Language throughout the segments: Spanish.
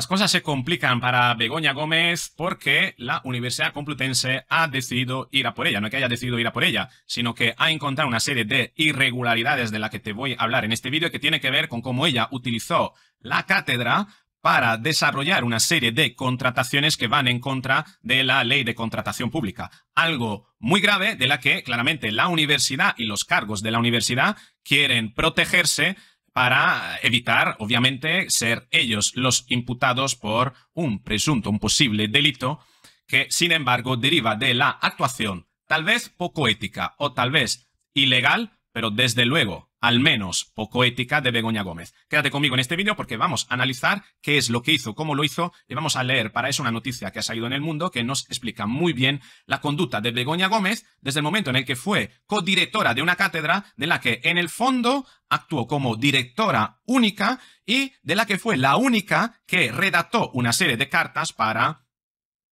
Las cosas se complican para Begoña Gómez porque la Universidad Complutense ha decidido ir a por ella. No es que haya decidido ir a por ella, sino que ha encontrado una serie de irregularidades de la que te voy a hablar en este vídeo que tiene que ver con cómo ella utilizó la cátedra para desarrollar una serie de contrataciones que van en contra de la ley de contratación pública. Algo muy grave de la que claramente la universidad y los cargos de la universidad quieren protegerse para evitar, obviamente, ser ellos los imputados por un presunto, un posible delito que, sin embargo, deriva de la actuación, tal vez poco ética o tal vez ilegal, pero desde luego al menos poco ética de Begoña Gómez. Quédate conmigo en este vídeo porque vamos a analizar qué es lo que hizo, cómo lo hizo y vamos a leer para eso una noticia que ha salido en el mundo que nos explica muy bien la conducta de Begoña Gómez desde el momento en el que fue codirectora de una cátedra de la que en el fondo actuó como directora única y de la que fue la única que redactó una serie de cartas para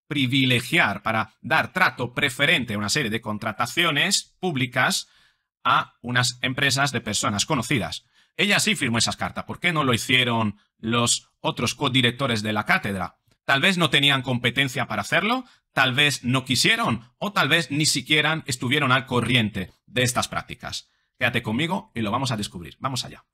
privilegiar, para dar trato preferente a una serie de contrataciones públicas a unas empresas de personas conocidas. Ella sí firmó esas cartas. ¿Por qué no lo hicieron los otros codirectores de la cátedra? Tal vez no tenían competencia para hacerlo, tal vez no quisieron o tal vez ni siquiera estuvieron al corriente de estas prácticas. Quédate conmigo y lo vamos a descubrir. Vamos allá.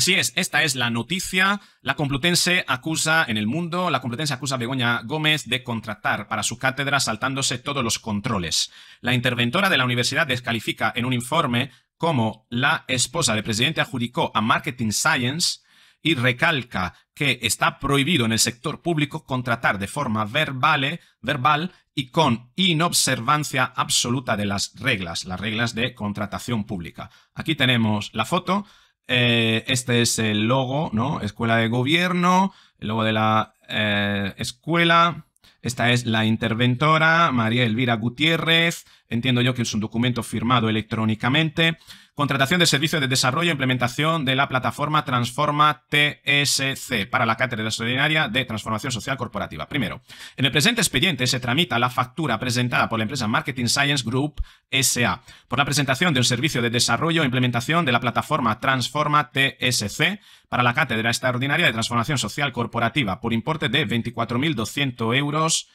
Así es, esta es la noticia. La Complutense acusa en el mundo, la Complutense acusa a Begoña Gómez de contratar para su cátedra saltándose todos los controles. La interventora de la universidad descalifica en un informe como la esposa del presidente adjudicó a Marketing Science y recalca que está prohibido en el sector público contratar de forma verbal y con inobservancia absoluta de las reglas, las reglas de contratación pública. Aquí tenemos la foto eh, este es el logo, ¿no? Escuela de gobierno, el logo de la eh, escuela. Esta es la interventora, María Elvira Gutiérrez. Entiendo yo que es un documento firmado electrónicamente. Contratación de servicio de desarrollo e implementación de la plataforma Transforma TSC para la Cátedra Extraordinaria de Transformación Social Corporativa. Primero, en el presente expediente se tramita la factura presentada por la empresa Marketing Science Group SA por la presentación de un servicio de desarrollo e implementación de la plataforma Transforma TSC para la Cátedra Extraordinaria de Transformación Social Corporativa por importe de 24.200 euros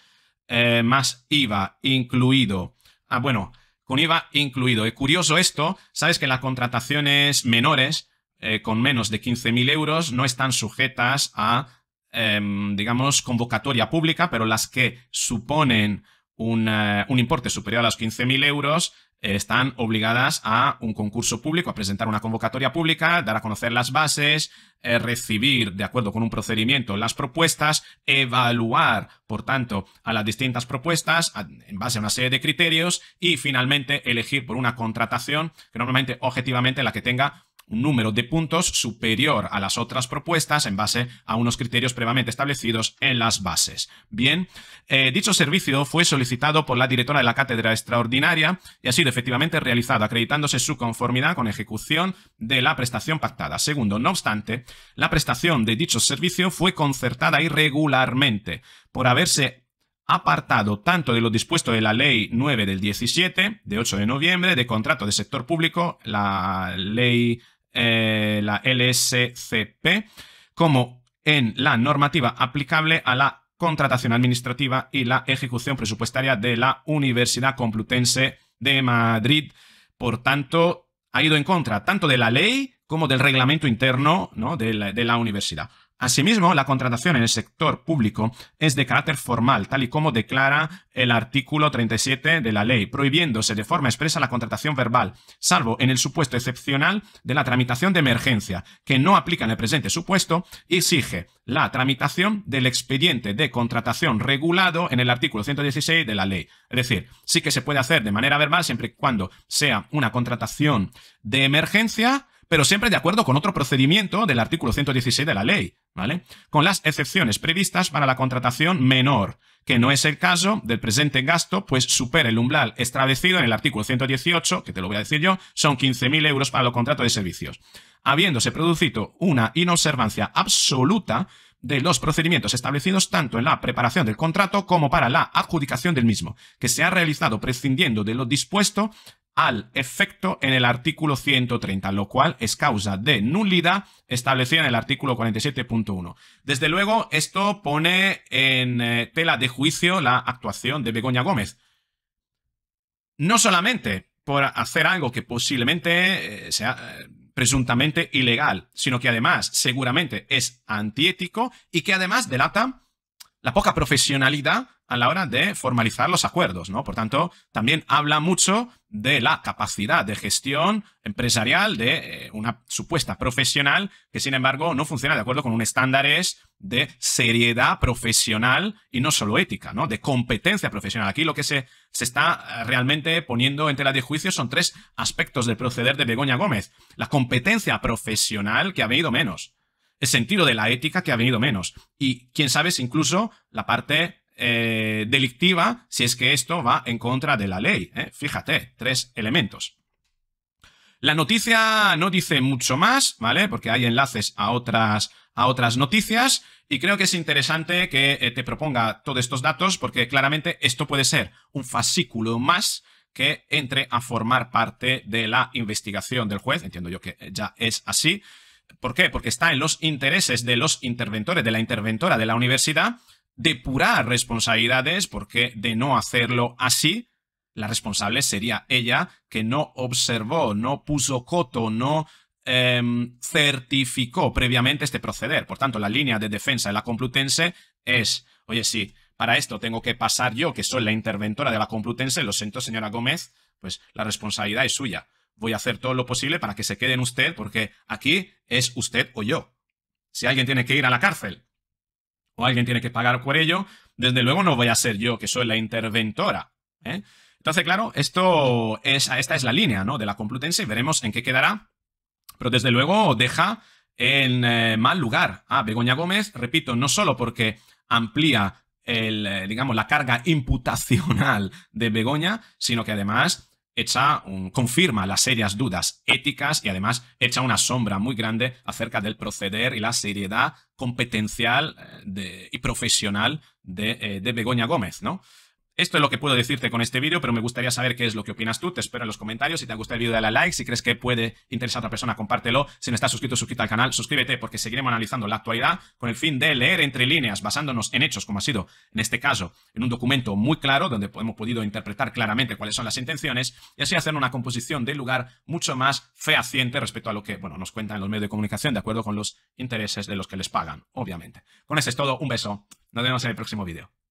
eh, más IVA incluido. Ah, bueno con IVA incluido. Es curioso esto, sabes que las contrataciones menores, eh, con menos de 15.000 euros, no están sujetas a, em, digamos, convocatoria pública, pero las que suponen un, eh, un importe superior a los 15.000 euros eh, están obligadas a un concurso público, a presentar una convocatoria pública, dar a conocer las bases, eh, recibir, de acuerdo con un procedimiento, las propuestas, evaluar, por tanto, a las distintas propuestas en base a una serie de criterios y finalmente elegir por una contratación que normalmente objetivamente la que tenga un número de puntos superior a las otras propuestas en base a unos criterios previamente establecidos en las bases. Bien, eh, dicho servicio fue solicitado por la directora de la cátedra extraordinaria y ha sido efectivamente realizado, acreditándose su conformidad con ejecución de la prestación pactada. Segundo, no obstante, la prestación de dicho servicio fue concertada irregularmente por haberse apartado tanto de lo dispuesto de la Ley 9 del 17, de 8 de noviembre, de contrato de sector público, la Ley eh, la LSCP como en la normativa aplicable a la contratación administrativa y la ejecución presupuestaria de la Universidad Complutense de Madrid. Por tanto, ha ido en contra tanto de la ley como del reglamento interno de, la, de la universidad. Asimismo, la contratación en el sector público es de carácter formal, tal y como declara el artículo 37 de la ley, prohibiéndose de forma expresa la contratación verbal, salvo en el supuesto excepcional de la tramitación de emergencia, que no aplica en el presente supuesto, exige la tramitación del expediente de contratación regulado en el artículo 116 de la ley. Es decir, sí que se puede hacer de manera verbal siempre y cuando sea una contratación de emergencia, pero siempre de acuerdo con otro procedimiento del artículo 116 de la ley, ¿vale? Con las excepciones previstas para la contratación menor, que no es el caso del presente gasto, pues supera el umbral establecido en el artículo 118, que te lo voy a decir yo, son 15.000 euros para los contratos de servicios, habiéndose producido una inobservancia absoluta de los procedimientos establecidos tanto en la preparación del contrato como para la adjudicación del mismo, que se ha realizado prescindiendo de lo dispuesto al efecto en el artículo 130, lo cual es causa de nulidad establecida en el artículo 47.1. Desde luego, esto pone en eh, tela de juicio la actuación de Begoña Gómez. No solamente por hacer algo que posiblemente eh, sea eh, presuntamente ilegal, sino que además seguramente es antiético y que además delata la poca profesionalidad a la hora de formalizar los acuerdos, ¿no? Por tanto, también habla mucho de la capacidad de gestión empresarial de eh, una supuesta profesional que, sin embargo, no funciona de acuerdo con un estándares de seriedad profesional y no solo ética, ¿no? De competencia profesional. Aquí lo que se, se está eh, realmente poniendo en tela de juicio son tres aspectos del proceder de Begoña Gómez. La competencia profesional que ha venido menos el sentido de la ética que ha venido menos. Y quién sabe si incluso la parte eh, delictiva, si es que esto va en contra de la ley. ¿eh? Fíjate, tres elementos. La noticia no dice mucho más, ¿vale? Porque hay enlaces a otras, a otras noticias y creo que es interesante que eh, te proponga todos estos datos porque claramente esto puede ser un fascículo más que entre a formar parte de la investigación del juez, entiendo yo que ya es así, ¿Por qué? Porque está en los intereses de los interventores, de la interventora de la universidad, depurar responsabilidades, porque de no hacerlo así, la responsable sería ella, que no observó, no puso coto, no em, certificó previamente este proceder. Por tanto, la línea de defensa de la Complutense es, oye, sí, para esto tengo que pasar yo, que soy la interventora de la Complutense, lo siento, señora Gómez, pues la responsabilidad es suya voy a hacer todo lo posible para que se quede en usted, porque aquí es usted o yo. Si alguien tiene que ir a la cárcel o alguien tiene que pagar por ello, desde luego no voy a ser yo, que soy la interventora. ¿eh? Entonces, claro, esto es, esta es la línea ¿no? de la Complutense y veremos en qué quedará. Pero desde luego deja en eh, mal lugar a Begoña Gómez, repito, no solo porque amplía el, eh, digamos, la carga imputacional de Begoña, sino que además echa confirma las serias dudas éticas y además echa una sombra muy grande acerca del proceder y la seriedad competencial eh, y profesional de, eh, de Begoña Gómez, ¿no? Esto es lo que puedo decirte con este vídeo, pero me gustaría saber qué es lo que opinas tú. Te espero en los comentarios. Si te ha gustado el vídeo, dale a like. Si crees que puede interesar a otra persona, compártelo. Si no estás suscrito, suscríbete al canal, suscríbete porque seguiremos analizando la actualidad con el fin de leer entre líneas, basándonos en hechos, como ha sido en este caso, en un documento muy claro donde hemos podido interpretar claramente cuáles son las intenciones y así hacer una composición del lugar mucho más fehaciente respecto a lo que, bueno, nos cuentan los medios de comunicación de acuerdo con los intereses de los que les pagan, obviamente. Con eso es todo. Un beso. Nos vemos en el próximo vídeo.